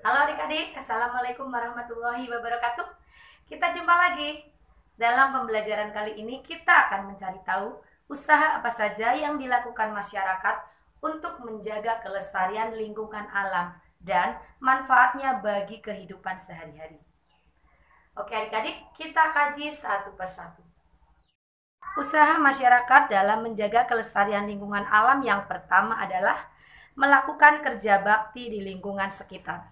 Halo adik-adik, Assalamualaikum warahmatullahi wabarakatuh Kita jumpa lagi Dalam pembelajaran kali ini kita akan mencari tahu Usaha apa saja yang dilakukan masyarakat Untuk menjaga kelestarian lingkungan alam Dan manfaatnya bagi kehidupan sehari-hari Oke adik-adik, kita kaji satu persatu Usaha masyarakat dalam menjaga kelestarian lingkungan alam yang pertama adalah melakukan kerja bakti di lingkungan sekitar.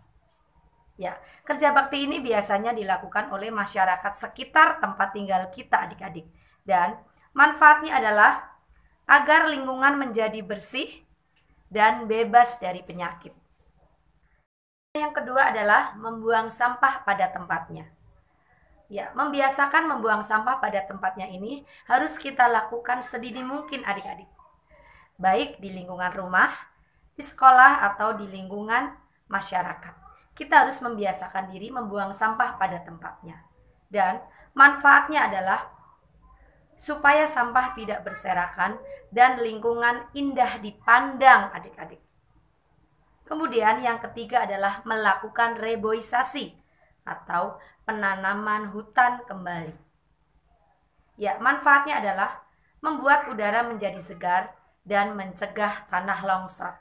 Ya, kerja bakti ini biasanya dilakukan oleh masyarakat sekitar tempat tinggal kita adik-adik. Dan manfaatnya adalah agar lingkungan menjadi bersih dan bebas dari penyakit. Yang kedua adalah membuang sampah pada tempatnya. Ya, membiasakan membuang sampah pada tempatnya ini harus kita lakukan sedini mungkin adik-adik. Baik di lingkungan rumah, di sekolah atau di lingkungan masyarakat kita harus membiasakan diri membuang sampah pada tempatnya. Dan manfaatnya adalah supaya sampah tidak berserakan dan lingkungan indah dipandang adik-adik. Kemudian yang ketiga adalah melakukan reboisasi atau penanaman hutan kembali. Ya, manfaatnya adalah membuat udara menjadi segar dan mencegah tanah longsor.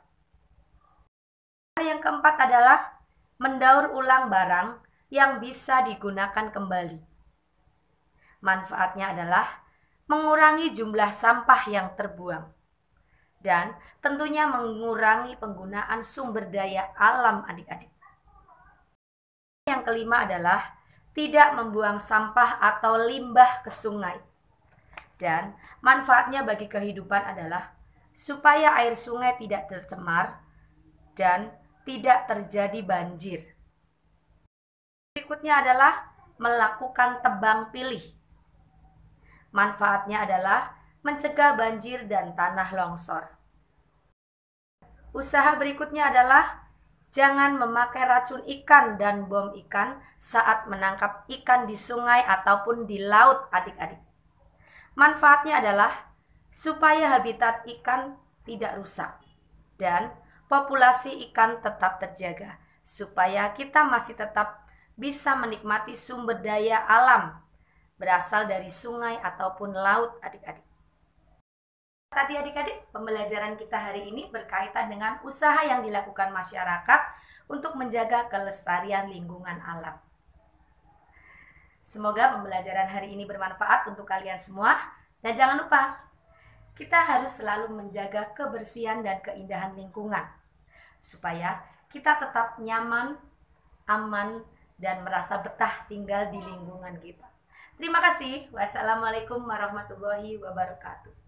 Yang keempat adalah mendaur ulang barang yang bisa digunakan kembali. Manfaatnya adalah mengurangi jumlah sampah yang terbuang dan tentunya mengurangi penggunaan sumber daya alam adik-adik. Yang kelima adalah tidak membuang sampah atau limbah ke sungai. Dan manfaatnya bagi kehidupan adalah supaya air sungai tidak tercemar dan tidak terjadi banjir. Berikutnya adalah melakukan tebang pilih. Manfaatnya adalah mencegah banjir dan tanah longsor. Usaha berikutnya adalah jangan memakai racun ikan dan bom ikan saat menangkap ikan di sungai ataupun di laut adik-adik. Manfaatnya adalah supaya habitat ikan tidak rusak dan populasi ikan tetap terjaga, supaya kita masih tetap bisa menikmati sumber daya alam berasal dari sungai ataupun laut adik-adik. Tadi adik-adik, pembelajaran kita hari ini berkaitan dengan usaha yang dilakukan masyarakat untuk menjaga kelestarian lingkungan alam. Semoga pembelajaran hari ini bermanfaat untuk kalian semua. Dan jangan lupa kita harus selalu menjaga kebersihan dan keindahan lingkungan supaya kita tetap nyaman, aman, dan merasa betah tinggal di lingkungan kita. Terima kasih. Wassalamualaikum warahmatullahi wabarakatuh.